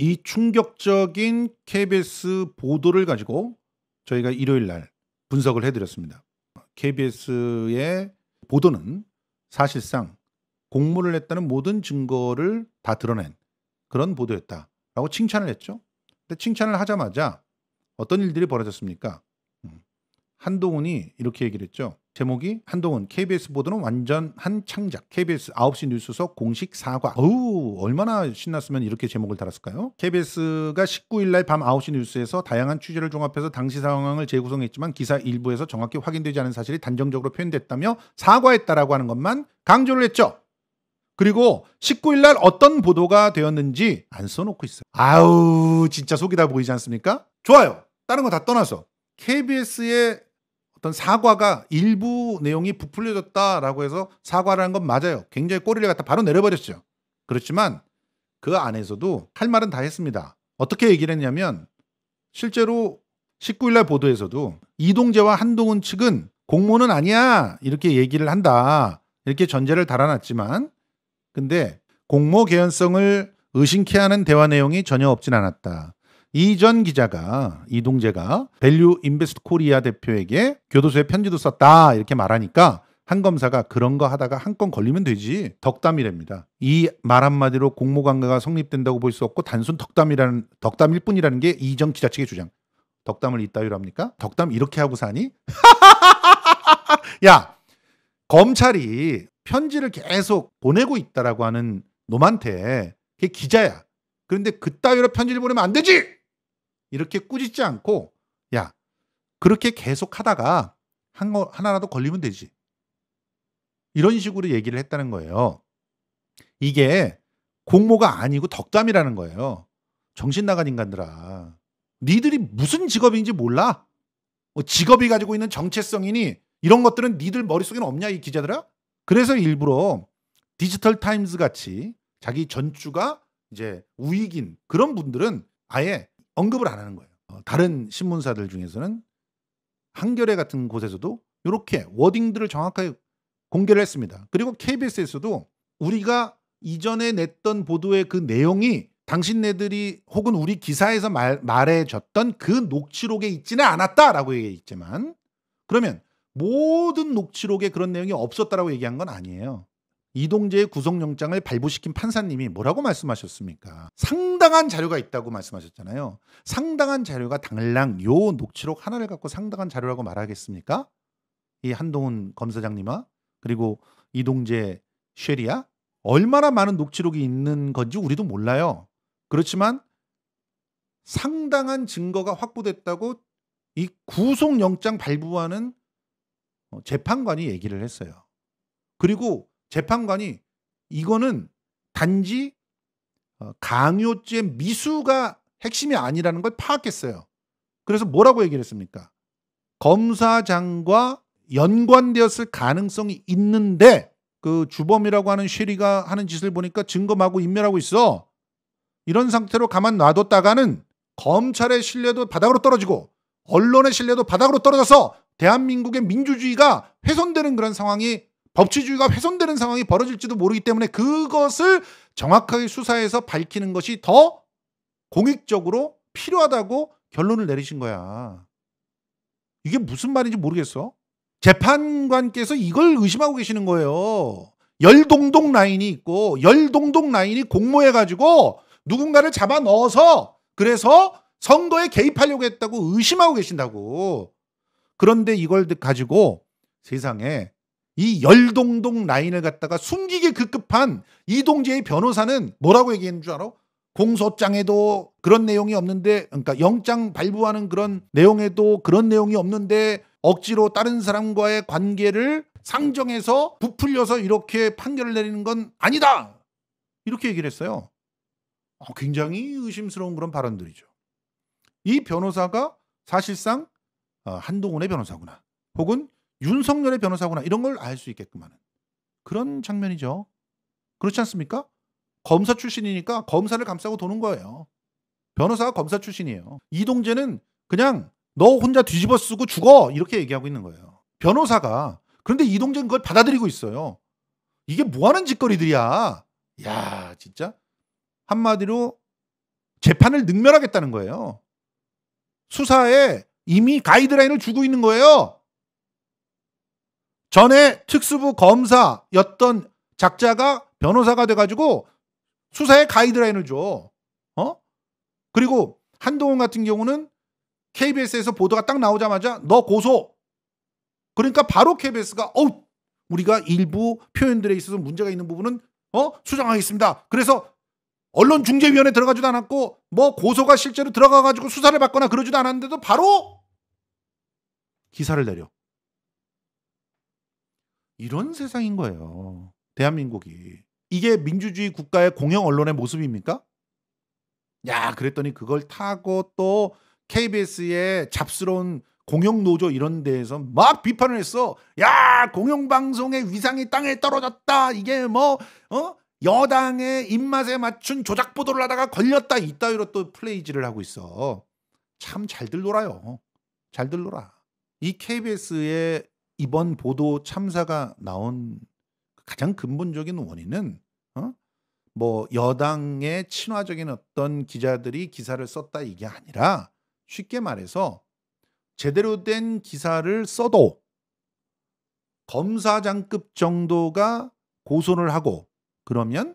이 충격적인 KBS 보도를 가지고 저희가 일요일 날 분석을 해드렸습니다. KBS의 보도는 사실상 공모를 했다는 모든 증거를 다 드러낸 그런 보도였다라고 칭찬을 했죠. 근데 칭찬을 하자마자 어떤 일들이 벌어졌습니까? 음, 한동훈이 이렇게 얘기를 했죠. 제목이 한동훈 KBS 보도는 완전 한 창작 KBS 9시 뉴스석 공식 사과 어우 얼마나 신났으면 이렇게 제목을 달았을까요? KBS가 19일날 밤 9시 뉴스에서 다양한 취재를 종합해서 당시 상황을 재구성했지만 기사 일부에서 정확히 확인되지 않은 사실이 단정적으로 표현됐다며 사과했다라고 하는 것만 강조를 했죠. 그리고 19일날 어떤 보도가 되었는지 안 써놓고 있어요. 아우 진짜 속이 다 보이지 않습니까? 좋아요. 다른 거 다 떠나서 KBS의 어떤 사과가 일부 내용이 부풀려졌다라고 해서 사과라는 건 맞아요. 굉장히 꼬리를 갖다 바로 내려버렸죠. 그렇지만 그 안에서도 할 말은 다 했습니다. 어떻게 얘기를 했냐면 실제로 19일날 보도에서도 이동재와 한동훈 측은 공모는 아니야 이렇게 얘기를 한다 이렇게 전제를 달아놨지만 근데 공모 개연성을 의심케 하는 대화 내용이 전혀 없진 않았다. 이전 기자가 이동재가 밸류 인베스트 코리아 대표에게 교도소에 편지도 썼다 이렇게 말하니까 한 검사가 그런 거 하다가 한 건 걸리면 되지 덕담이랍니다. 이 말 한마디로 공모관계가 성립된다고 볼 수 없고 단순 덕담이라는 덕담일 뿐이라는 게 이 전 기자 측의 주장. 덕담을 이따위랍니까 덕담 이렇게 하고 사니? 야 검찰이 편지를 계속 보내고 있다라고 하는 놈한테 그게 기자야. 그런데 그따위로 편지를 보내면 안 되지. 이렇게 꾸짖지 않고 야 그렇게 계속 하다가 한 거 하나라도 걸리면 되지 이런 식으로 얘기를 했다는 거예요. 이게 공모가 아니고 덕담이라는 거예요. 정신 나간 인간들아. 니들이 무슨 직업인지 몰라? 뭐 직업이 가지고 있는 정체성이니 이런 것들은 니들 머릿속에는 없냐 이 기자들아? 그래서 일부러 디지털 타임즈 같이 자기 전주가 이제 우익인 그런 분들은 아예 언급을 안 하는 거예요. 어, 다른 신문사들 중에서는 한겨레 같은 곳에서도 이렇게 워딩들을 정확하게 공개를 했습니다. 그리고 KBS에서도 우리가 이전에 냈던 보도의 그 내용이 당신네들이 혹은 우리 기사에서 말, 말해줬던 그 녹취록에 있지는 않았다라고 얘기했지만 그러면 모든 녹취록에 그런 내용이 없었다라고 얘기한 건 아니에요. 이동재의 구속영장을 발부시킨 판사님이 뭐라고 말씀하셨습니까? 상당한 자료가 있다고 말씀하셨잖아요. 상당한 자료가 당랑 일요 녹취록 하나를 갖고 상당한 자료라고 말하겠습니까? 이 한동훈 검사장님아 그리고 이동재 쉐리야 얼마나 많은 녹취록이 있는 건지 우리도 몰라요. 그렇지만 상당한 증거가 확보됐다고 이 구속영장 발부하는 어, 재판관이 얘기를 했어요. 그리고 재판관이 이거는 단지 어, 강요죄 미수가 핵심이 아니라는 걸 파악했어요. 그래서 뭐라고 얘기를 했습니까? 검사장과 연관되었을 가능성이 있는데 그 주범이라고 하는 쉐리가 하는 짓을 보니까 증거마구 인멸하고 있어. 이런 상태로 가만 놔뒀다가는 검찰의 신뢰도 바닥으로 떨어지고 언론의 신뢰도 바닥으로 떨어져서 대한민국의 민주주의가 훼손되는 그런 상황이 법치주의가 훼손되는 상황이 벌어질지도 모르기 때문에 그것을 정확하게 수사해서 밝히는 것이 더 공익적으로 필요하다고 결론을 내리신 거야. 이게 무슨 말인지 모르겠어. 재판관께서 이걸 의심하고 계시는 거예요. 열동동 라인이 있고 열동동 라인이 공모해 가지고 누군가를 잡아 넣어서 그래서 선거에 개입하려고 했다고 의심하고 계신다고. 그런데 이걸 가지고 세상에 이 열동동 라인을 갖다가 숨기게 급급한 이동재의 변호사는 뭐라고 얘기했는 줄 알아? 공소장에도 그런 내용이 없는데 그러니까 영장 발부하는 그런 내용에도 그런 내용이 없는데 억지로 다른 사람과의 관계를 상정해서 부풀려서 이렇게 판결을 내리는 건 아니다. 이렇게 얘기를 했어요. 아, 굉장히 의심스러운 그런 발언들이죠. 이 변호사가 사실상 아, 한동훈의 변호사구나. 혹은 윤석열의 변호사구나 이런 걸 알 수 있게끔 하는 그런 장면이죠. 그렇지 않습니까? 검사 출신이니까 검사를 감싸고 도는 거예요. 변호사가 검사 출신이에요. 이동재는 그냥 너 혼자 뒤집어 쓰고 죽어 이렇게 얘기하고 있는 거예요. 변호사가 그런데 이동재는 그걸 받아들이고 있어요. 이게 뭐 하는 짓거리들이야. 야, 진짜 한마디로 재판을 능멸하겠다는 거예요. 수사에 이미 가이드라인을 주고 있는 거예요. 전에 특수부 검사였던 작자가 변호사가 돼가지고 수사에 가이드라인을 줘. 어? 그리고 한동훈 같은 경우는 KBS에서 보도가 딱 나오자마자 너 고소. 그러니까 바로 KBS가 어우 리가 일부 표현들에 있어서 문제가 있는 부분은 어 수정하겠습니다. 그래서 언론중재위원회 들어가지도 않았고 뭐 고소가 실제로 들어가가지고 수사를 받거나 그러지도 않았는데도 바로 기사를 내려. 이런 세상인 거예요. 대한민국이. 이게 민주주의 국가의 공영 언론의 모습입니까? 야, 그랬더니 그걸 타고 또 KBS의 잡스러운 공영노조 이런 데에서 막 비판을 했어. 야, 공영방송의 위상이 땅에 떨어졌다. 이게 뭐, 어? 여당의 입맛에 맞춘 조작 보도를 하다가 걸렸다. 이따위로 또플레이지를 하고 있어. 참 잘들 놀아요. 잘들 놀아. 이 KBS의 이번 보도 참사가 나온 가장 근본적인 원인은 어? 뭐 여당의 친화적인 어떤 기자들이 기사를 썼다 이게 아니라 쉽게 말해서 제대로 된 기사를 써도 검사장급 정도가 고소를 하고 그러면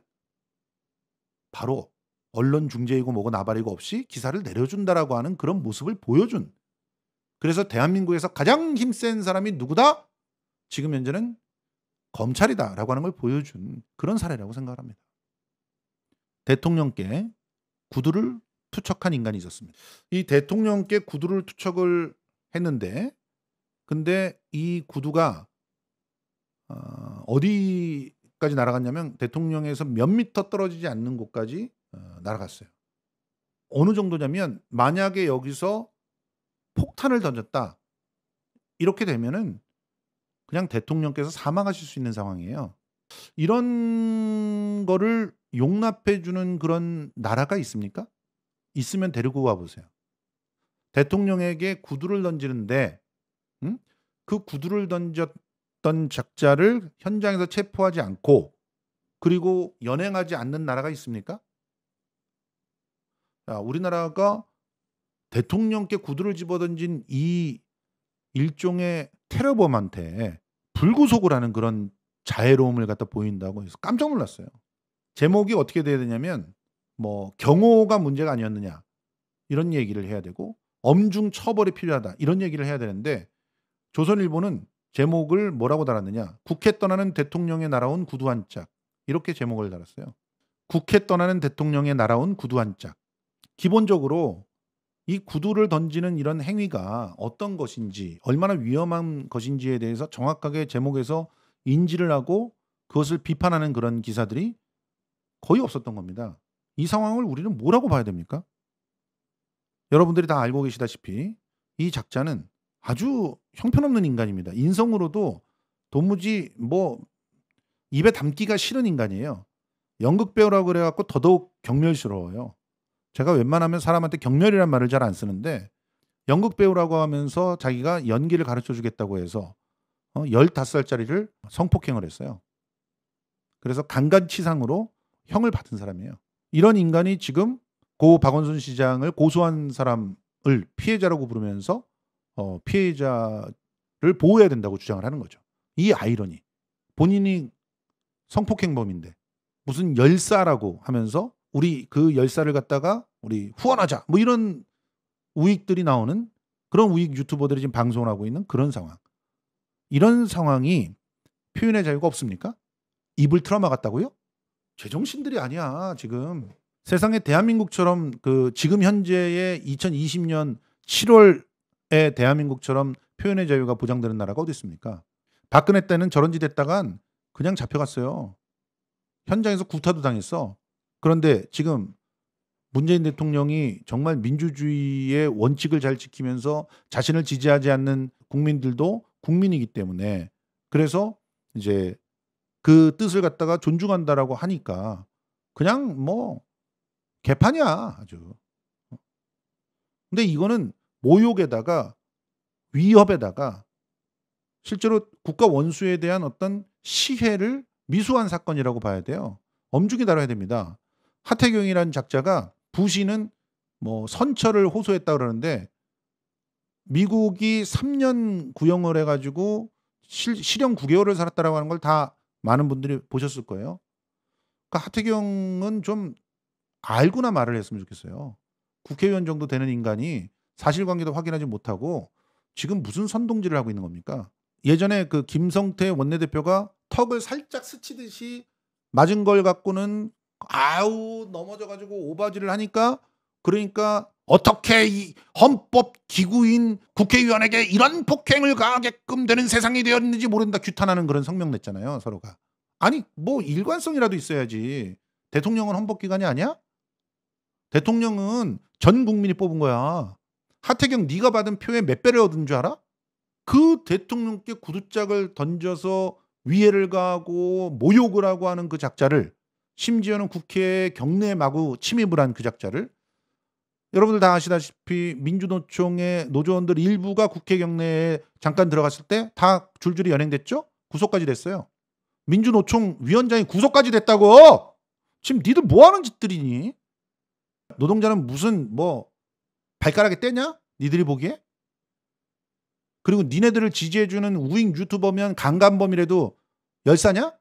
바로 언론 중재이고 뭐고 나발이고 없이 기사를 내려준다라고 하는 그런 모습을 보여준 그래서 대한민국에서 가장 힘센 사람이 누구다? 지금 현재는 검찰이다라고 하는 걸 보여준 그런 사례라고 생각합니다. 대통령께 구두를 투척한 인간이 있었습니다. 이 대통령께 구두를 투척을 했는데 근데 이 구두가 어, 어디까지 날아갔냐면 대통령에서 몇 미터 떨어지지 않는 곳까지 어, 날아갔어요. 어느 정도냐면 만약에 여기서 폭탄을 던졌다. 이렇게 되면은 그냥 대통령께서 사망하실 수 있는 상황이에요. 이런 거를 용납해 주는 그런 나라가 있습니까? 있으면 데리고 와 보세요. 대통령에게 구두를 던지는데 음? 그 구두를 던졌던 작자를 현장에서 체포하지 않고 그리고 연행하지 않는 나라가 있습니까? 자, 우리나라가 대통령께 구두를 집어던진 이 일종의 테러범한테 불구속을 하는 그런 자애로움을 갖다 보인다고 해서 깜짝 놀랐어요. 제목이 어떻게 돼야 되냐면 뭐 경호가 문제가 아니었느냐 이런 얘기를 해야 되고 엄중 처벌이 필요하다 이런 얘기를 해야 되는데 조선일보는 제목을 뭐라고 달았느냐 국회 떠나는 대통령의 날아온 구두 한 짝 이렇게 제목을 달았어요. 국회 떠나는 대통령의 날아온 구두 한 짝. 기본적으로 이 구두를 던지는 이런 행위가 어떤 것인지 얼마나 위험한 것인지에 대해서 정확하게 제목에서 인지를 하고 그것을 비판하는 그런 기사들이 거의 없었던 겁니다. 이 상황을 우리는 뭐라고 봐야 됩니까? 여러분들이 다 알고 계시다시피 이 작자는 아주 형편없는 인간입니다. 인성으로도 도무지 뭐 입에 담기가 싫은 인간이에요. 연극 배우라고 그래갖고 더더욱 경멸스러워요. 제가 웬만하면 사람한테 경멸이란 말을 잘 안 쓰는데 연극 배우라고 하면서 자기가 연기를 가르쳐 주겠다고 해서 어, 15살짜리를 성폭행을 했어요. 그래서 강간치상으로 형을 받은 사람이에요. 이런 인간이 지금 고 박원순 시장을 고소한 사람을 피해자라고 부르면서 어, 피해자를 보호해야 된다고 주장을 하는 거죠. 이 아이러니. 본인이 성폭행범인데 무슨 열사라고 하면서 우리 그 열사를 갖다가 우리 후원하자 뭐 이런 우익들이 나오는 그런 우익 유튜버들이 지금 방송을 하고 있는 그런 상황 이런 상황이 표현의 자유가 없습니까? 입을 틀어막았다고요? 제정신들이 아니야 지금 세상에 대한민국처럼 그 지금 현재의 2020년 7월에 대한민국처럼 표현의 자유가 보장되는 나라가 어디 있습니까? 박근혜 때는 저런 짓 했다간 그냥 잡혀갔어요. 현장에서 구타도 당했어. 그런데 지금 문재인 대통령이 정말 민주주의의 원칙을 잘 지키면서 자신을 지지하지 않는 국민들도 국민이기 때문에 그래서 이제 그 뜻을 갖다가 존중한다라고 하니까 그냥 뭐 개판이야 아주. 근데 이거는 모욕에다가 위협에다가 실제로 국가 원수에 대한 어떤 시해를 미수한 사건이라고 봐야 돼요. 엄중히 다뤄야 됩니다. 하태경이라는 작자가 부시는 뭐 선처를 호소했다 그러는데 미국이 3년 구형을 해가지고 실, 실형 9개월을 살았다라고 하는 걸 다 많은 분들이 보셨을 거예요. 그러니까 하태경은 좀 알고나 말을 했으면 좋겠어요. 국회의원 정도 되는 인간이 사실관계도 확인하지 못하고 지금 무슨 선동질을 하고 있는 겁니까? 예전에 그 김성태 원내대표가 턱을 살짝 스치듯이 맞은 걸 갖고는 아우 넘어져가지고 오바지를 하니까 그러니까 어떻게 이 헌법 기구인 국회의원에게 이런 폭행을 가하게끔 되는 세상이 되었는지 모른다 규탄하는 그런 성명 냈잖아요 서로가 아니 뭐 일관성이라도 있어야지 대통령은 헌법기관이 아니야 대통령은 전 국민이 뽑은 거야 하태경 네가 받은 표에몇 배를 얻은 줄 알아 그 대통령께 구두짝을 던져서 위해를 가하고 모욕을 하고 하는 그 작자를 심지어는 국회 경내 마구 침입을 한 그 작자를 여러분들 다 아시다시피 민주노총의 노조원들 일부가 국회 경내에 잠깐 들어갔을 때 다 줄줄이 연행됐죠? 구속까지 됐어요. 민주노총 위원장이 구속까지 됐다고! 지금 니들 뭐 하는 짓들이니? 노동자는 무슨 뭐 발가락에 떼냐? 니들이 보기에? 그리고 니네들을 지지해주는 우익 유튜버면 강간범이라도 열사냐?